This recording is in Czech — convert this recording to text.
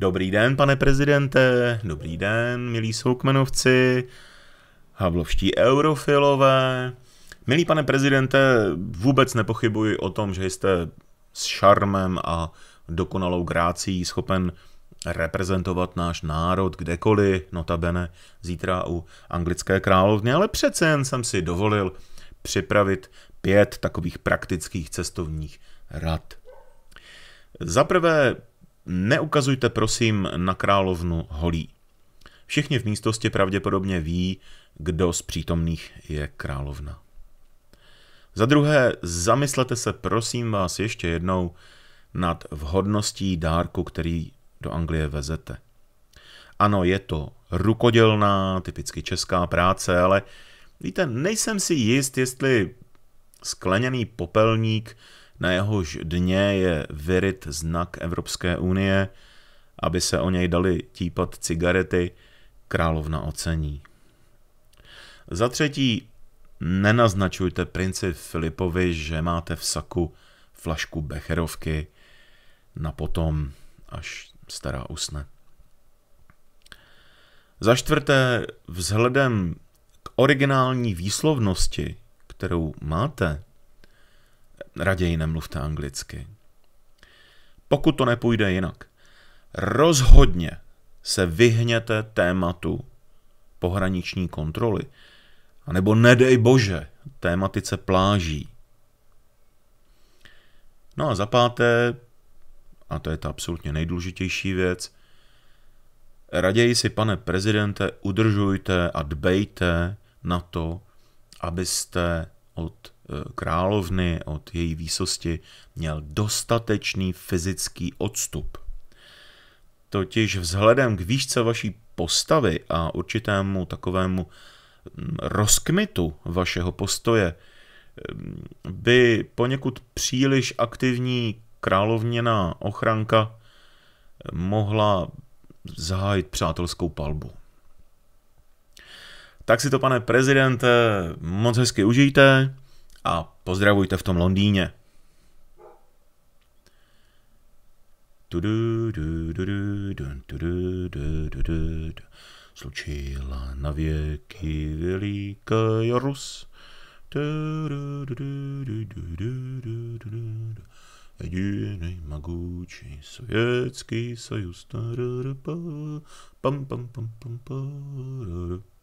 Dobrý den, pane prezidente, dobrý den, milí soukmenovci, havlovští eurofilové. Milí pane prezidente, vůbec nepochybuji o tom, že jste s šarmem a dokonalou grácí schopen reprezentovat náš národ kdekoliv, notabene zítra u anglické královny, ale přece jen jsem si dovolil připravit pět takových praktických cestovních rad. Za prvé, neukazujte prosím na královnu holí. Všichni v místnosti pravděpodobně ví, kdo z přítomných je královna. Za druhé, zamyslete se prosím vás ještě jednou nad vhodností dárku, který do Anglie vezete. Ano, je to rukodělná, typicky česká práce, ale Víte, nejsem si jist, jestli skleněný popelník, na jehož dně je vyryt znak Evropské unie, aby se o něj dali típat cigarety, královna ocení. Za třetí, nenaznačujte princi Filipovi, že máte v saku flašku becherovky na potom, až stará usne. Za čtvrté, vzhledem k originální výslovnosti, kterou máte, raději nemluvte anglicky. Pokud to nepůjde jinak, rozhodně se vyhněte tématu pohraniční kontroly. anebo nebo nedej bože, tématice pláží. No a za páté, a to je ta absolutně nejdůležitější věc, Raději si, pane prezidente, udržujte a dbejte na to, abyste od e, královny, od její výsosti měl dostatečný fyzický odstup. Totiž vzhledem k výšce vaší postavy a určitému takovému rozkmitu vašeho postoje by poněkud příliš aktivní královněná ochranka mohla zahájit přátelskou palbu. Tak si to, pane prezidente, moc hezky užijte a pozdravujte v tom Londýně. Slučila na věky veliká Jarus. Du, du, du, du, du, du, du, du, du jediný magoučí sovětský sajus. Pam, pam, pam, pam, pam,